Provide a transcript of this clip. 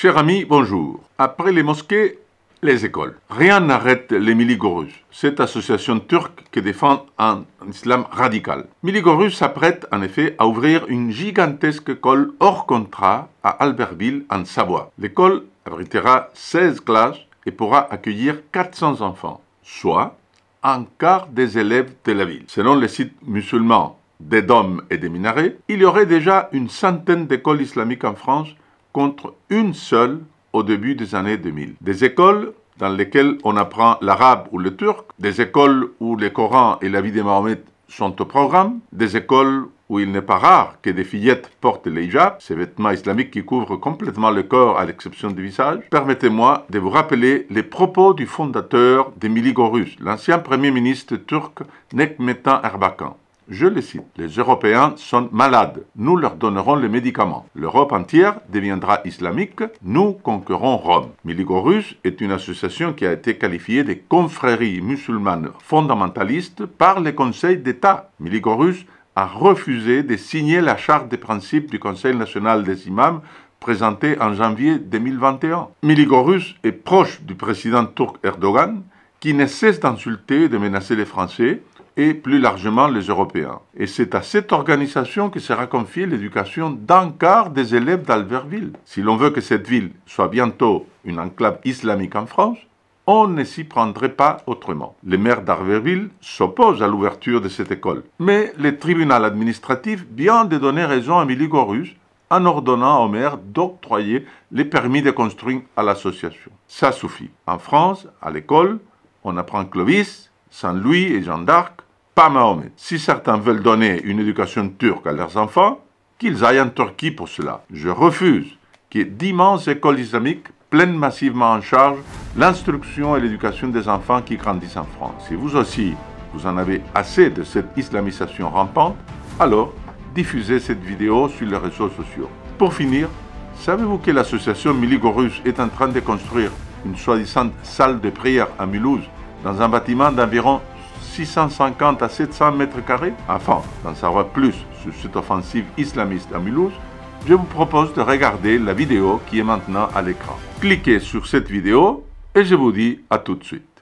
Chers amis, bonjour. Après les mosquées, les écoles. Rien n'arrête les Miligorus, cette association turque qui défend un islam radical. Miligorus s'apprête en effet à ouvrir une gigantesque école hors contrat à Albertville en Savoie. L'école abritera 16 classes et pourra accueillir 400 enfants, soit un quart des élèves de la ville. Selon les sites musulmans des dômes et des minarets, il y aurait déjà une centaine d'écoles islamiques en France une seule au début des années 2000. Des écoles dans lesquelles on apprend l'arabe ou le turc, des écoles où le Coran et la vie de Mahomet sont au programme, des écoles où il n'est pas rare que des fillettes portent les hijabs, ces vêtements islamiques qui couvrent complètement le corps à l'exception du visage, permettez-moi de vous rappeler les propos du fondateur des Gorus, l'ancien premier ministre turc Nekmetan Erbakan. Je le cite, les Européens sont malades, nous leur donnerons les médicaments. L'Europe entière deviendra islamique, nous conquérons Rome. Miligorus est une association qui a été qualifiée de confrérie musulmane fondamentaliste par le Conseil d'État. Miligorus a refusé de signer la charte des principes du Conseil national des imams présentée en janvier 2021. Miligorus est proche du président turc Erdogan qui ne cesse d'insulter et de menacer les Français et plus largement les Européens. Et c'est à cette organisation que sera confiée l'éducation d'un quart des élèves d'Albertville. Si l'on veut que cette ville soit bientôt une enclave islamique en France, on ne s'y prendrait pas autrement. Les maires d'Arverville s'opposent à l'ouverture de cette école. Mais le tribunal administratif vient de donner raison à Miligorus en ordonnant au maire d'octroyer les permis de construire à l'association. Ça suffit. En France, à l'école, on apprend Clovis, Saint-Louis et Jeanne d'Arc, pas Mahomet. Si certains veulent donner une éducation turque à leurs enfants, qu'ils aillent en Turquie pour cela. Je refuse qu'il d'immenses écoles islamiques pleines massivement en charge l'instruction et l'éducation des enfants qui grandissent en France. Si vous aussi, vous en avez assez de cette islamisation rampante, alors diffusez cette vidéo sur les réseaux sociaux. Pour finir, savez-vous que l'association Miligorus est en train de construire une soi-disant salle de prière à Mulhouse dans un bâtiment d'environ 650 à 700 mètres carrés, afin d'en savoir plus sur cette offensive islamiste à Mulhouse, je vous propose de regarder la vidéo qui est maintenant à l'écran. Cliquez sur cette vidéo et je vous dis à tout de suite.